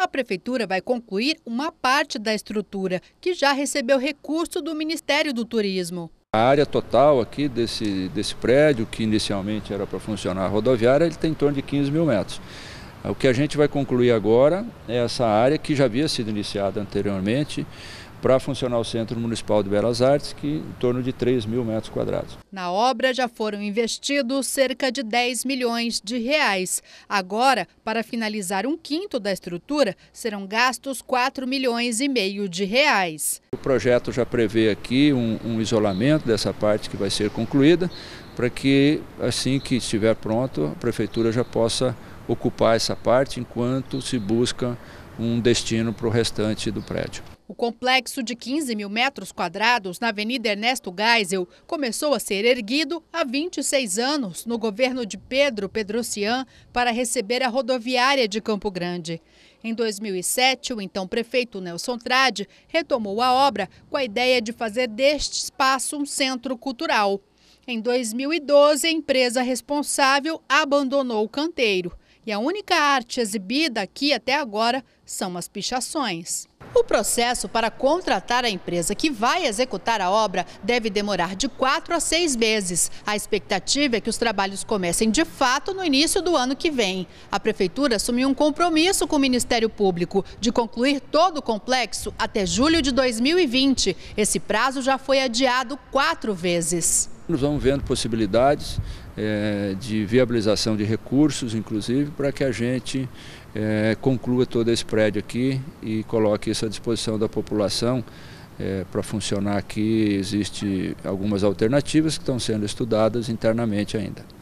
A prefeitura vai concluir uma parte da estrutura, que já recebeu recurso do Ministério do Turismo. A área total aqui desse, desse prédio, que inicialmente era para funcionar rodoviária, ele tem em torno de 15 mil metros. O que a gente vai concluir agora é essa área que já havia sido iniciada anteriormente, para funcionar o Centro Municipal de Belas Artes, que em torno de 3 mil metros quadrados. Na obra já foram investidos cerca de 10 milhões de reais. Agora, para finalizar um quinto da estrutura, serão gastos 4 milhões e meio de reais. O projeto já prevê aqui um, um isolamento dessa parte que vai ser concluída, para que assim que estiver pronto, a Prefeitura já possa ocupar essa parte enquanto se busca um destino para o restante do prédio. O complexo de 15 mil metros quadrados na Avenida Ernesto Geisel começou a ser erguido há 26 anos no governo de Pedro Pedrocian para receber a rodoviária de Campo Grande. Em 2007, o então prefeito Nelson Trade retomou a obra com a ideia de fazer deste espaço um centro cultural. Em 2012, a empresa responsável abandonou o canteiro. E a única arte exibida aqui até agora são as pichações. O processo para contratar a empresa que vai executar a obra deve demorar de quatro a seis meses. A expectativa é que os trabalhos comecem de fato no início do ano que vem. A Prefeitura assumiu um compromisso com o Ministério Público de concluir todo o complexo até julho de 2020. Esse prazo já foi adiado quatro vezes. Nós vamos vendo possibilidades é, de viabilização de recursos, inclusive, para que a gente é, conclua todo esse prédio aqui e coloque isso à disposição da população. É, para funcionar aqui, Existem algumas alternativas que estão sendo estudadas internamente ainda.